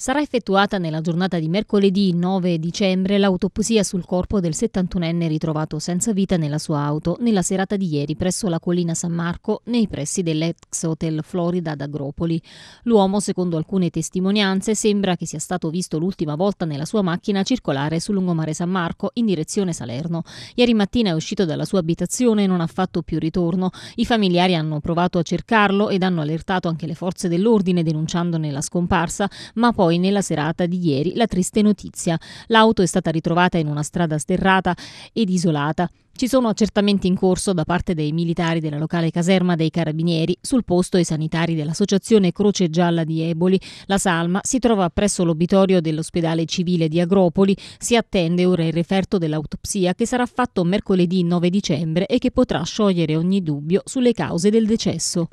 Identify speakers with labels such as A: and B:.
A: Sarà effettuata nella giornata di mercoledì 9 dicembre l'autopsia sul corpo del 71enne ritrovato senza vita nella sua auto nella serata di ieri presso la collina San Marco nei pressi dell'ex hotel Florida ad Agropoli. L'uomo, secondo alcune testimonianze, sembra che sia stato visto l'ultima volta nella sua macchina circolare sul lungomare San Marco in direzione Salerno. Ieri mattina è uscito dalla sua abitazione e non ha fatto più ritorno. I familiari hanno provato a cercarlo ed hanno allertato anche le forze dell'ordine denunciandone la scomparsa, ma poi poi nella serata di ieri la triste notizia. L'auto è stata ritrovata in una strada sterrata ed isolata. Ci sono accertamenti in corso da parte dei militari della locale caserma dei Carabinieri, sul posto i sanitari dell'Associazione Croce Gialla di Eboli. La salma si trova presso l'obitorio dell'ospedale civile di Agropoli. Si attende ora il referto dell'autopsia che sarà fatto mercoledì 9 dicembre e che potrà sciogliere ogni dubbio sulle cause del decesso.